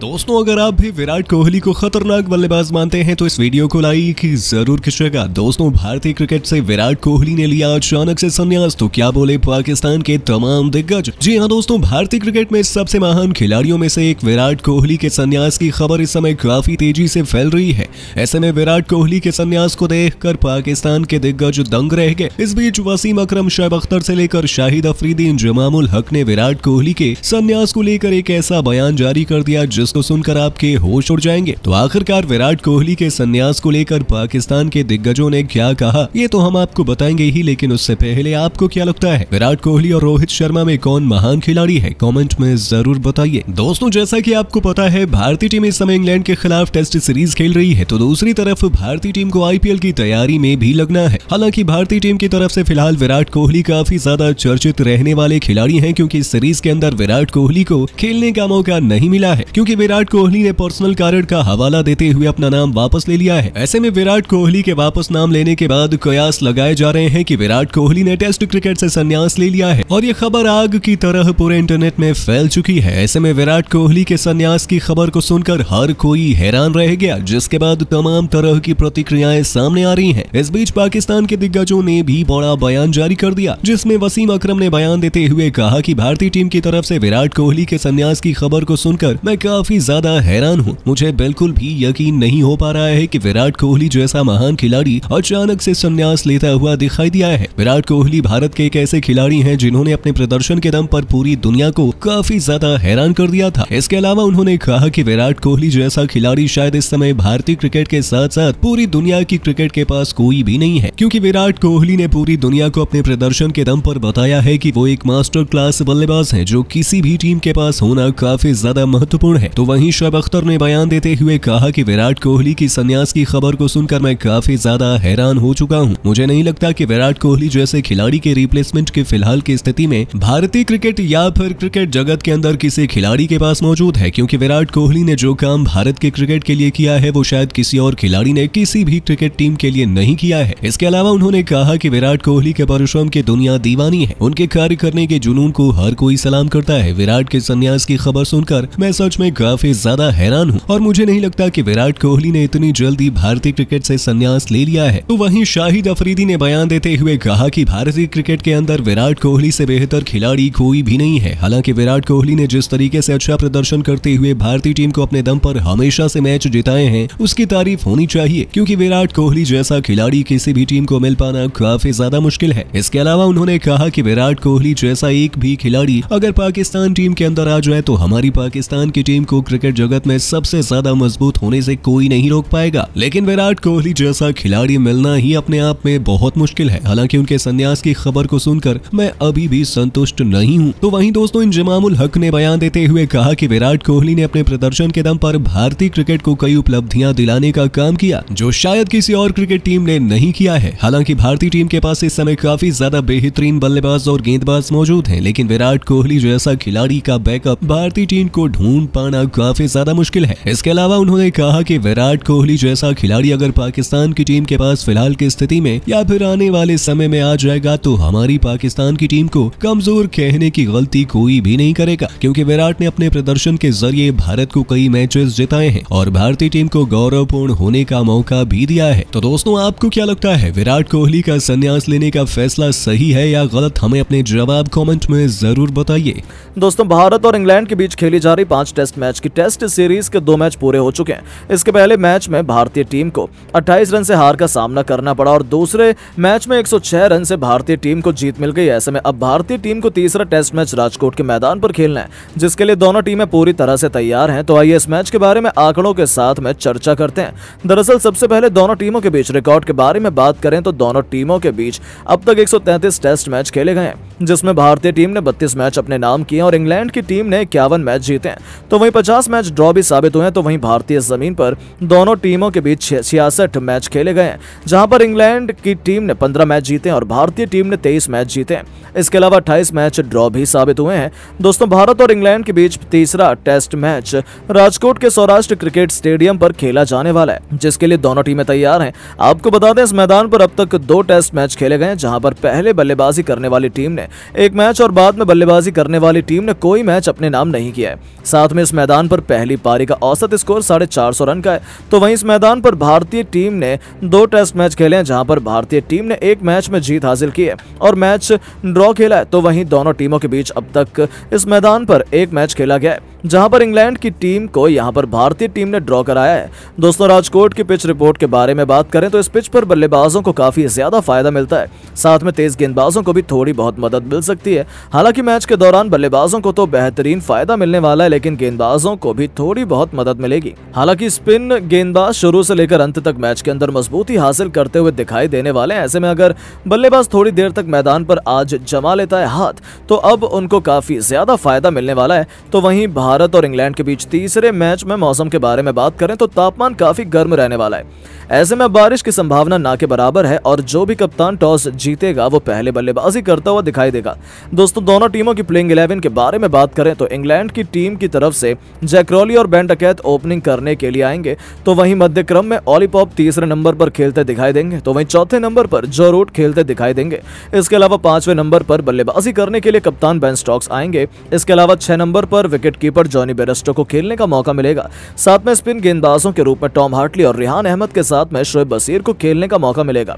दोस्तों अगर आप भी विराट कोहली को खतरनाक बल्लेबाज मानते हैं तो इस वीडियो को लाइक जरूर खींचेगा दोस्तों भारतीय क्रिकेट से विराट कोहली ने लिया अचानक से संन्यास तो क्या बोले पाकिस्तान के तमाम दिग्गज जी हाँ दोस्तों भारतीय क्रिकेट में सबसे महान खिलाड़ियों में से एक विराट कोहली के संन्यास की खबर इस समय काफी तेजी से फैल रही है ऐसे में विराट कोहली के संन्यास को देख पाकिस्तान के दिग्गज दंग रह गए इस बीच वसीम अक्रम शैब अख्तर से लेकर शाहिद अफरीदी जमामुल हक ने विराट कोहली के संन्यास को लेकर एक ऐसा बयान जारी कर दिया जिस उसको सुनकर आपके होश उड़ जाएंगे तो आखिरकार विराट कोहली के संन्यास को लेकर पाकिस्तान के दिग्गजों ने क्या कहा ये तो हम आपको बताएंगे ही लेकिन उससे पहले आपको क्या लगता है विराट कोहली और रोहित शर्मा में कौन महान खिलाड़ी है कॉमेंट में जरूर बताइए दोस्तों जैसा की आपको पता है भारतीय टीम इस समय इंग्लैंड के खिलाफ टेस्ट सीरीज खेल रही है तो दूसरी तरफ भारतीय टीम को आईपीएल की तैयारी में भी लगना है हालांकि भारतीय टीम की तरफ से फिलहाल विराट कोहली काफी ज्यादा चर्चित रहने वाले खिलाड़ी हैं क्योंकि इस सीरीज के अंदर विराट कोहली को खेलने का मौका नहीं मिला है क्योंकि विराट कोहली ने पर्सनल कारण का हवाला देते हुए अपना नाम वापस ले लिया है ऐसे में विराट कोहली के वापस नाम लेने के बाद कयास लगाए जा रहे हैं की विराट कोहली ने टेस्ट क्रिकेट से संन्यास ले लिया है और ये खबर आग की तरह पूरे इंटरनेट में फैल चुकी है ऐसे में विराट कोहली के संन्यास की खबर को सुनकर हर कोई हैरान रह गया जिसके बाद तमाम तरह की प्रतिक्रियाएं सामने आ रही हैं। इस बीच पाकिस्तान के दिग्गजों ने भी बड़ा बयान जारी कर दिया जिसमें वसीम अकरम ने बयान देते हुए कहा कि भारतीय टीम की तरफ से विराट कोहली के संन्यास की खबर को सुनकर मैं काफी काफी ज्यादा हैरान हूँ मुझे बिल्कुल भी यकीन नहीं हो पा रहा है कि विराट कोहली जैसा महान खिलाड़ी अचानक से संन्यास लेता हुआ दिखाई दिया है विराट कोहली भारत के एक ऐसे खिलाड़ी हैं जिन्होंने अपने प्रदर्शन के दम पर पूरी दुनिया को काफी ज्यादा हैरान कर दिया था इसके अलावा उन्होंने कहा की विराट कोहली जैसा खिलाड़ी शायद इस समय भारतीय क्रिकेट के साथ साथ पूरी दुनिया की क्रिकेट के पास कोई भी नहीं है क्योंकि विराट कोहली ने पूरी दुनिया को अपने प्रदर्शन के दम पर बताया है कि वो एक मास्टर क्लास बल्लेबाज है जो किसी भी टीम के पास होना काफी ज्यादा महत्वपूर्ण है तो वहीं शब अख्तर ने बयान देते हुए कहा कि विराट कोहली की संन्यास की खबर को सुनकर मैं काफी ज्यादा हैरान हो चुका हूँ मुझे नहीं लगता की विराट कोहली जैसे खिलाड़ी के रिप्लेसमेंट के फिलहाल की स्थिति में भारतीय क्रिकेट या फिर क्रिकेट जगत के अंदर किसी खिलाड़ी के पास मौजूद है क्योंकि विराट कोहली ने जो काम भारत के क्रिकेट के लिए किया है वो शायद किसी और खिलाड़ी ने किसी भी क्रिकेट टीम के लिए नहीं किया है इसके अलावा उन्होंने कहा कि विराट कोहली के परिश्रम की दुनिया दीवानी है उनके कार्य करने के जुनून को हर कोई सलाम करता है विराट के संन्यास की खबर सुनकर मैं सच में काफी ज्यादा हैरान हूँ और मुझे नहीं लगता की विराट कोहली ने इतनी जल्दी भारतीय क्रिकेट से संन्यास ले लिया है तो वहीं शाहिद अफरीदी ने बयान देते हुए कहा कि भारतीय क्रिकेट के अंदर विराट कोहली से बेहतर खिलाड़ी कोई भी नहीं है हालांकि विराट कोहली ने जिस तरीके से अच्छा प्रदर्शन करते हुए भारतीय टीम को अपने दम पर हमेशा से मैच जिताए हैं उसकी तारीफ होनी चाहिए क्योंकि विराट कोहली जैसा खिलाड़ी किसी भी टीम को मिल पाना काफी ज्यादा मुश्किल है इसके अलावा उन्होंने कहा की विराट कोहली जैसा एक भी खिलाड़ी अगर पाकिस्तान टीम के अंदर आ जाए तो हमारी पाकिस्तान की टीम को क्रिकेट जगत में सबसे ज्यादा मजबूत होने से कोई नहीं रोक पाएगा लेकिन विराट कोहली जैसा खिलाड़ी मिलना ही अपने आप में बहुत मुश्किल है हालांकि उनके संन्यास की खबर को सुनकर मैं अभी भी संतुष्ट नहीं हूँ तो वही दोस्तों इन जमामुल हक ने बयान देते हुए कहा की विराट कोहली ने अपने प्रदर्शन के दम पर भारतीय क्रिकेट को कई उपलब्धियां दिलाने का काम किया जो शायद किसी और क्रिकेट टीम ने नहीं किया है हालांकि भारतीय टीम के पास इस समय काफी ज्यादा बेहतरीन बल्लेबाज और गेंदबाज मौजूद हैं लेकिन विराट कोहली जैसा खिलाड़ी का बैकअप भारतीय टीम को ढूंढ पाना मिलना काफी ज्यादा मुश्किल है इसके अलावा उन्होंने कहा कि विराट कोहली जैसा खिलाड़ी अगर पाकिस्तान की टीम के पास फिलहाल की स्थिति में या फिर आने वाले समय में आ जाएगा तो हमारी पाकिस्तान की टीम को कमजोर कहने की गलती कोई भी नहीं करेगा क्योंकि विराट ने अपने प्रदर्शन के जरिए भारत को कई मैचेस जिताए हैं और भारतीय टीम को गौरवपूर्ण होने का मौका भी दिया है तो दोस्तों आपको क्या लगता है विराट कोहली का संन्यास लेने का फैसला सही है या गलत हमें अपने जवाब कॉमेंट में जरूर बताइए दोस्तों भारत और इंग्लैंड के बीच खेली जा रही पांच टेस्ट मैच मैच की टेस्ट सीरीज के दो मैच पूरे हो चुके हैं इसके पहले मैच में भारतीय टीम को 28 रन से हार का सामना करना पड़ा और दूसरे मैच में 106 रन से भारतीय टीम को जीत मिल गई ऐसे में अब भारतीय टीम को तीसरा टेस्ट मैच राजकोट के मैदान पर खेलना है जिसके लिए दोनों टीमें पूरी तरह से तैयार है तो आइए इस मैच के बारे में आंकड़ों के साथ में चर्चा करते हैं दरअसल सबसे पहले दोनों टीमों के बीच रिकॉर्ड के बारे में बात करें तो दोनों टीमों के बीच अब तक 133 टेस्ट मैच खेले गए जिसमें भारतीय टीम ने बत्तीस मैच अपने नाम किए और इंग्लैंड की टीम ने इक्यावन मैच जीते हैं तो वहीं पचास मैच ड्रॉ भी साबित हुए तो वहीं भारतीय जमीन पर दोनों टीमों के बीच छियासठ मैच खेले गए जहां पर इंग्लैंड की टीम ने पंद्रह मैच जीते और भारतीय टीम ने तेईस मैच जीते इसके अलावा अट्ठाईस मैच ड्रॉ भी साबित हुए हैं दोस्तों भारत और इंग्लैंड के बीच तीसरा टेस्ट मैच राजकोट के सौराष्ट्र क्रिकेट स्टेडियम पर खेला जाने वाला है जिसके लिए दोनों टीमें तैयार हैं आपको बता दें इस मैदान पर अब तक दो टेस्ट मैच खेले गए जहां पर पहले बल्लेबाजी करने वाली टीम ने एक मैच और बाद में बल्लेबाजी करने वाली टीम ने कोई मैच अपने नाम नहीं किया है साथ में इस मैदान मैदान पर पहली पारी का औसत स्कोर साढ़े चार सौ रन का है तो वहीं इस मैदान पर भारतीय टीम ने दो टेस्ट मैच खेले हैं जहां पर भारतीय टीम ने एक मैच में जीत हासिल की है और मैच ड्रॉ खेला है तो वहीं दोनों टीमों के बीच अब तक इस मैदान पर एक मैच खेला गया है जहां पर इंग्लैंड की टीम को यहां पर भारतीय टीम ने ड्रॉ कराया है दोस्तों राजकोट की पिच रिपोर्ट के बारे में बात करें तो इस पिच पर बल्लेबाजों को काफी ज्यादा फायदा मिलता है साथ में तेज गेंदबाजों को भी थोड़ी बहुत मदद मिल सकती है हालांकि मैच के दौरान बल्लेबाजों को तो बेहतरीन फायदा मिलने वाला है लेकिन गेंदबाजों को भी थोड़ी बहुत मदद मिलेगी हालांकि स्पिन गेंदबाज शुरू से लेकर अंत तक मैच के अंदर मजबूती हासिल करते हुए दिखाई देने वाले ऐसे में अगर बल्लेबाज थोड़ी देर तक मैदान पर आज जमा लेता है हाथ तो अब उनको काफी ज्यादा फायदा मिलने वाला है तो वही भारत और इंग्लैंड के बीच तीसरे मैच में मौसम के बारे में बात करें तो तापमान काफी गर्म रहने वाला है ऐसे में बारिश की संभावना ना के बराबर है और जो भी कप्तान टॉस जीतेगा वो पहले बल्लेबाजी करता हुआ दिखाई देगा दोस्तों दोनों टीमों की प्लेइंग इलेवन के बारे में बात करें तो इंग्लैंड की टीम की तरफ से जैक्रोली और बैंड अकैत ओपनिंग करने के लिए आएंगे तो वहीं मध्य क्रम में ऑलीपॉप तीसरे नंबर पर खेलते दिखाई देंगे तो वहीं चौथे नंबर पर जो रूट खेलते दिखाई देंगे इसके अलावा पांचवें नंबर पर बल्लेबाजी करने के लिए कप्तान बैन स्टॉक्स आएंगे इसके अलावा छह नंबर पर विकेट पर जॉनी बेरेस्टो को खेलने का मौका मिलेगा साथ में स्पिन गेंदबाजों के रूप में टॉम हार्टली और रिहान अहमद के साथ में शोएब बसीर को खेलने का मौका मिलेगा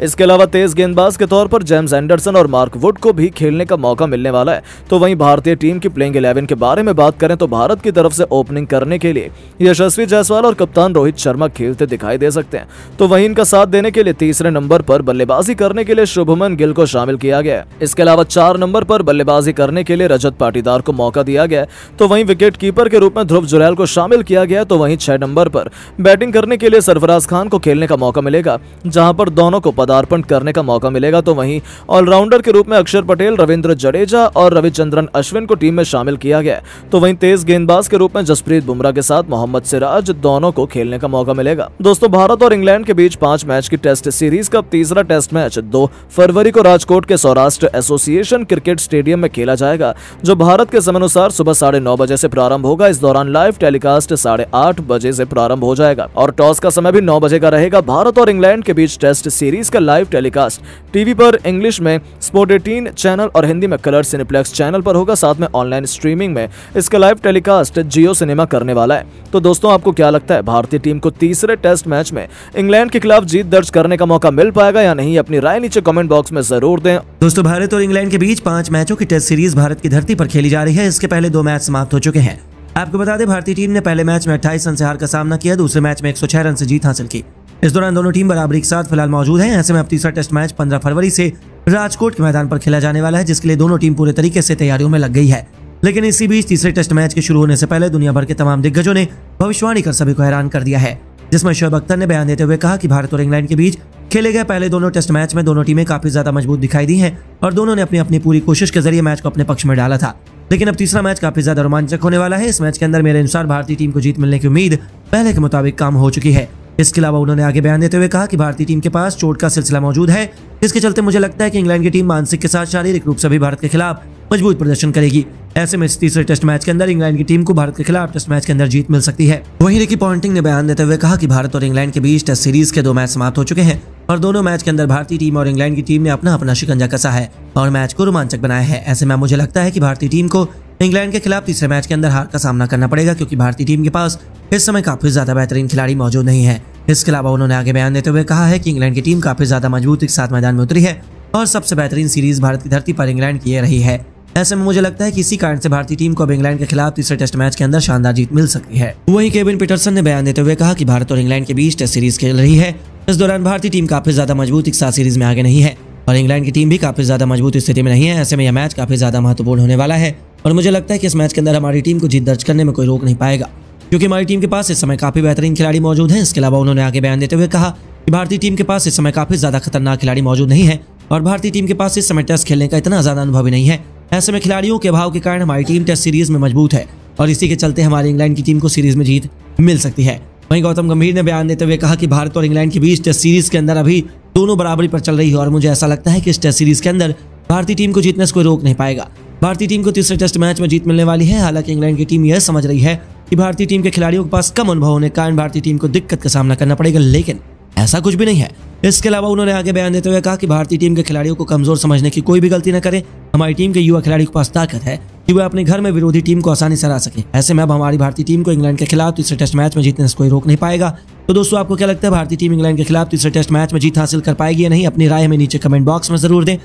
इसके अलावा तेज गेंदबाज के तौर पर जेम्स एंडरसन और मार्क वुड को भी खेलने का मौका मिलने वाला है तो वहीं भारतीय टीम की प्लेइंग इलेवन के बारे में बात करें तो भारत की तरफ से ओपनिंग करने के लिए यशस्वी जायसवाल और कप्तान रोहित शर्मा खेलते दिखाई दे सकते हैं तो वहीं इनका साथ देने के लिए तीसरे नंबर पर बल्लेबाजी करने के लिए शुभमन गिल को शामिल किया गया इसके अलावा चार नंबर पर बल्लेबाजी करने के लिए रजत पाटीदार को मौका दिया गया तो वहीं विकेट कीपर के रूप में ध्रुव जुरैल को शामिल किया गया तो वहीं छह नंबर पर बैटिंग करने के लिए सरफराज खान को खेलने का मौका मिलेगा जहां पर दोनों को पदार्पण करने का मौका मिलेगा तो वहीं ऑलराउंडर के रूप में अक्षर पटेल रविंद्र जडेजा और रविचंद्रन अश्विन को टीम में शामिल किया गया तो वहीं तेज गेंदबाज के रूप में जसप्रीत बुमराह के साथ मोहम्मद सिराज दोनों को खेलने का मौका मिलेगा दोस्तों भारत और इंग्लैंड के बीच पांच मैच की टेस्ट सीरीज का तीसरा टेस्ट मैच दो फरवरी को राजकोट के सौराष्ट्र एसोसिएशन क्रिकेट स्टेडियम में खेला जाएगा जो भारत के अनुसार सुबह साढ़े नौ बजे से प्रारंभ होगा इस दौरान लाइव टेलीकास्ट साढ़े आठ बजे से प्रारंभ हो जाएगा और टॉस का समय भी नौ बजे का रहेगा भारत और इंग्लैंड के बीच टेस्ट सीरीज इसका लाइव टेलीकास्ट टीवी पर इंग्लिश में स्पोर्ट एटीन चैनल और हिंदी में कलर सिनेप्लेक्स चैनल पर होगा साथ में ऑनलाइन स्ट्रीमिंग में इसका लाइव टेलीकास्ट जियो सिनेमा करने वाला है तो दोस्तों आपको क्या लगता है भारतीय टीम को तीसरे टेस्ट मैच में इंग्लैंड के खिलाफ जीत दर्ज करने का मौका मिल पाएगा या नहीं अपनी राय नीचे कमेंट बॉक्स में जरूर दें दोस्तों भारत और इंग्लैंड के बीच पांच मैचों की टेस्ट सीरीज भारत की धरती पर खेली जा रही है इसके पहले दो मैच समाप्त हो चुके हैं आपको बता दें भारतीय टीम ने पहले मैच में अट्ठाईस रन से हार का सामना किया दूसरे मैच में एक रन से जीत हासिल की इस दौरान दोनों टीम बराबरी के साथ फिलहाल मौजूद है ऐसे में अब तीसरा टेस्ट मैच पंद्रह फरवरी से राजकोट के मैदान पर खेला जाने वाला है जिसके लिए दोनों टीम पूरे तरीके से तैयारियों में लग गई है लेकिन इसी बीच तीसरे टेस्ट मैच के शुरू होने से पहले दुनिया भर के तमाम दिग्गजों ने भविष्यवाणी कर सभी को हैरान कर दिया है जिसमें शोएब अख्तर ने बयान देते हुए कहा कि भारत और इंग्लैंड के बीच खेले गए पहले दोनों टेस्ट मैच में दोनों टीमें काफी ज्यादा मजबूत दिखाई दी हैं और दोनों ने अपनी अपनी पूरी कोशिश के जरिए मैच को अपने पक्ष में डाला था लेकिन अब तीसरा मैच काफी ज्यादा रोमांचक होने वाला है इस मैच के अंदर मेरे अनुसार भारतीय टीम को जीत मिलने की उम्मीद पहले के मुताबिक काम हो चुकी है इसके अलावा उन्होंने आगे बयान देते हुए कहा कि भारतीय टीम के पास चोट का सिलसिला मौजूद है जिसके चलते मुझे लगता है कि इंग्लैंड की टीम मानसिक के साथ शारीरिक रूप से भी भारत के खिलाफ मजबूत प्रदर्शन करेगी ऐसे में तीसरे टेस्ट मैच के अंदर इंग्लैंड की टीम को भारत के खिलाफ टेस्ट मैच के अंदर जीत मिल सकती है वहीं रिकी पॉन्टिंग ने बयान देते हुए कहा कि भारत और इंग्लैंड के बीच टेस्ट सीरीज के दो मैच समाप्त हो चुके हैं और दोनों मैच के अंदर भारतीय टीम और इंग्लैंड की टीम ने अपना अपना शिकंजा कसा है और मैच को रोमांचक बनाया है ऐसे में मुझे लगता है की भारतीय टीम को इंग्लैंड के खिलाफ तीसरे मैच के अंदर हार का सामना करना पड़ेगा क्योंकि भारतीय टीम के पास इस समय काफी ज्यादा बेहतरीन खिलाड़ी मौजूद नहीं है इसके अलावा उन्होंने आगे बयान देते हुए कहा है कि इंग्लैंड की टीम काफी ज्यादा मजबूत एक साथ मैदान में उतरी है और सबसे बेहतरीन सीरीज भारत की धरती पर इंग्लैंड की रही है ऐसे में मुझे लगता है कि इसी कारण से भारतीय टीम को अब इंग्लैंड के खिलाफ तीसरे टेस्ट मैच के अंदर शानदार जीत मिल सकती है वहीं केविन पीटरसन ने बयान देते हुए कहा कि भारत और इंग्लैंड के बीच टेस्ट सीरीज खेल रही है इस दौरान भारतीय टीम काफी ज्यादा मजबूत एक साथ सीरीज में आगे नहीं है और इंग्लैंड की टीम भी काफी ज्यादा मजबूत स्थिति में नहीं है ऐसे में यह मैच काफी ज्यादा महत्वपूर्ण होने वाला है और मुझे लगता है कि इस मैच के अंदर हमारी टीम को जीत दर्ज करने में कोई रोक नहीं पाएगा क्योंकि हमारी टीम के पास इस समय काफ़ी बेहतरीन खिलाड़ी मौजूद हैं इसके अलावा उन्होंने आगे बयान देते हुए कहा कि भारतीय टीम के पास इस समय काफ़ी ज़्यादा खतरनाक खिलाड़ी मौजूद नहीं है और भारतीय टीम के पास इस समय टेस्ट खेलने का इतना ज़्यादा अनुभव नहीं है ऐसे में खिलाड़ियों के अभाव के कारण हमारी टीम टेस्ट सीरीज में मजबूत है और इसी के चलते हमारी इंग्लैंड की टीम को सीरीज में जीत मिल सकती है वहीं गौतम गंभीर ने बयान देते हुए कहा कि भारत और इंग्लैंड के बीच टेस्ट सीरीज के अंदर अभी दोनों बराबरी पर चल रही है और मुझे ऐसा लगता है कि इस टेस्ट सीरीज के अंदर भारतीय टीम को जीतने से कोई रोक नहीं पाएगा भारतीय टीम को तीसरे टेस्ट मैच में जीत मिलने वाली है हालांकि इंग्लैंड की टीम यह समझ रही है कि भारतीय टीम के खिलाड़ियों के पास कम अनुभव होने के कारण भारतीय टीम को दिक्कत का सामना करना पड़ेगा लेकिन ऐसा कुछ भी नहीं है इसके अलावा उन्होंने आगे बयान देते हुए कहा कि भारतीय टीम के खिलाड़ियों को कमजोर समझने की कोई भी गलती न करें हमारी टीम के युवा खिलाड़ियों के पास ताकत है कि वह अपने घर में विरोधी टीम को आसानी से हरा सके ऐसे में अब हमारी भारतीय टीम को इंग्लैंड के खिलाफ तीसरे टेस्ट मैच में जीतने से कोई रोक नहीं पाएगा तो दोस्तों आपको क्या लगता है भारतीय टीम इंग्लैंड के खिलाफ तीसरे टेस्ट मैच में जीत हासिल कर पाएगी या नहीं अपनी राय हमें नीचे कमेंट बॉक्स में जरूर दें